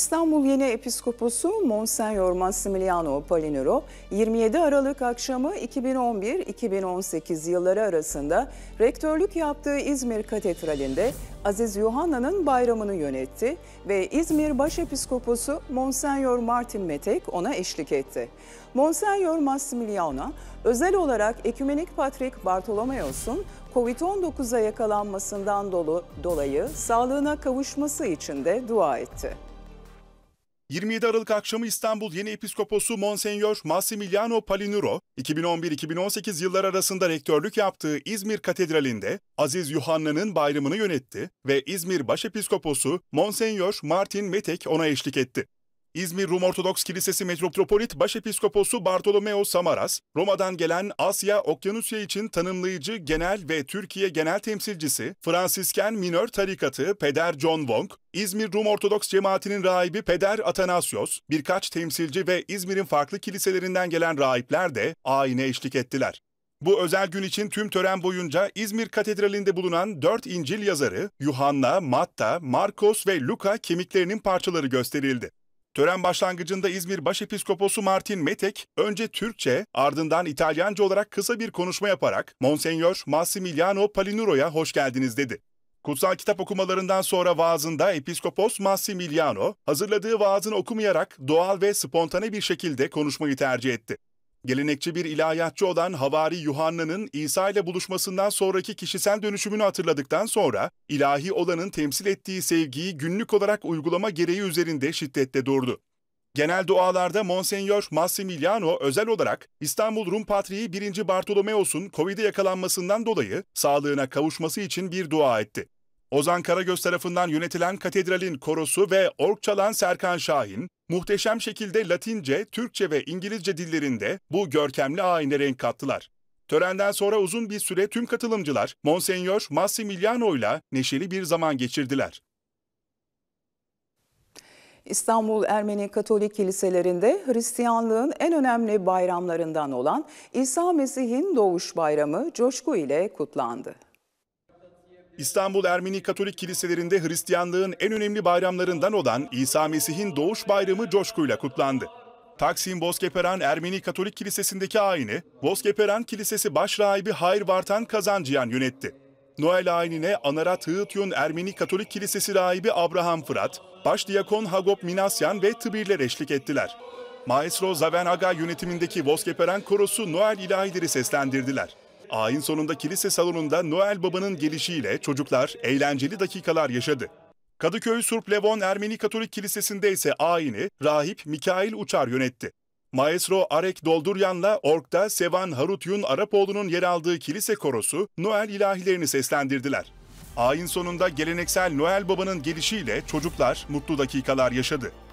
İstanbul Yeni episkopusu Monsenyor Massimiliano Palinuro 27 Aralık akşamı 2011-2018 yılları arasında rektörlük yaptığı İzmir Katedrali'nde Aziz Yuhanna'nın bayramını yönetti ve İzmir Başepiskoposu Monsenyor Martin Metek ona eşlik etti. Monsenyor Massimiliano özel olarak Ekümenik Patrik Bartolomeos'un Covid-19'a yakalanmasından dolayı sağlığına kavuşması için de dua etti. 27 Aralık akşamı İstanbul Yeni Episkoposu Monsenyor Massimiliano Palinuro, 2011-2018 yıllar arasında rektörlük yaptığı İzmir Katedrali'nde Aziz Yuhanna'nın bayramını yönetti ve İzmir Başepiskoposu Monsenyor Martin Metek ona eşlik etti. İzmir Rum Ortodoks Kilisesi Metropolit Başepiskoposu Bartolomeo Samaras, Roma'dan gelen Asya Okyanusya için tanımlayıcı genel ve Türkiye genel temsilcisi Fransisken Minör Tarikatı Peder John Wong, İzmir Rum Ortodoks Cemaatinin rahibi Peder Atanasios, birkaç temsilci ve İzmir'in farklı kiliselerinden gelen rahipler de ayine eşlik ettiler. Bu özel gün için tüm tören boyunca İzmir Katedrali'nde bulunan dört İncil yazarı Yuhanna, Matta, Markos ve Luka kemiklerinin parçaları gösterildi. Tören başlangıcında İzmir Başepiskoposu Martin Metek önce Türkçe ardından İtalyanca olarak kısa bir konuşma yaparak Monsenyor Massimiliano Palinuro'ya hoş geldiniz dedi. Kutsal kitap okumalarından sonra vaazında Episkopos Massimiliano hazırladığı vaazını okumayarak doğal ve spontane bir şekilde konuşmayı tercih etti. Gelenekçi bir ilahiyatçı olan Havari Yuhanna'nın İsa ile buluşmasından sonraki kişisel dönüşümünü hatırladıktan sonra ilahi olanın temsil ettiği sevgiyi günlük olarak uygulama gereği üzerinde şiddetle durdu. Genel dualarda Monsignor Massimiliano özel olarak İstanbul Rum Patriği 1. Bartolomeos'un Covid'e yakalanmasından dolayı sağlığına kavuşması için bir dua etti. Ozan Karagöz tarafından yönetilen katedralin korosu ve ork çalan Serkan Şahin, muhteşem şekilde Latince, Türkçe ve İngilizce dillerinde bu görkemli ayine renk kattılar. Törenden sonra uzun bir süre tüm katılımcılar Monsenyor Massimiliano ile neşeli bir zaman geçirdiler. İstanbul Ermeni Katolik kiliselerinde Hristiyanlığın en önemli bayramlarından olan İsa Mesih'in Doğuş Bayramı coşku ile kutlandı. İstanbul Ermeni Katolik kiliselerinde Hristiyanlığın en önemli bayramlarından olan İsa Mesih'in doğuş bayramı coşkuyla kutlandı. Taksim Bozkeperen Ermeni Katolik Kilisesi'ndeki ayini, Bozkeperen Kilisesi Başrahibi Hayr Vartan Kazancıyan yönetti. Noel ayinine Anarat Hığıtyun Ermeni Katolik Kilisesi rahibi Abraham Fırat, Başdiyakon Hagop Minasyan ve Tıbirler eşlik ettiler. Maestro Zaven Aga yönetimindeki Vosgeperen Korosu Noel ilahileri seslendirdiler. Ayın sonunda kilise salonunda Noel Baba'nın gelişiyle çocuklar eğlenceli dakikalar yaşadı. Kadıköy Surp Levon Ermeni Katolik Kilisesi'nde ise ayini rahip Mikail Uçar yönetti. Maestro Arek Dolduryan'la Ork'ta Sevan Harutyun Arapoğlu'nun yer aldığı kilise korosu Noel ilahilerini seslendirdiler. Ayin sonunda geleneksel Noel Baba'nın gelişiyle çocuklar mutlu dakikalar yaşadı.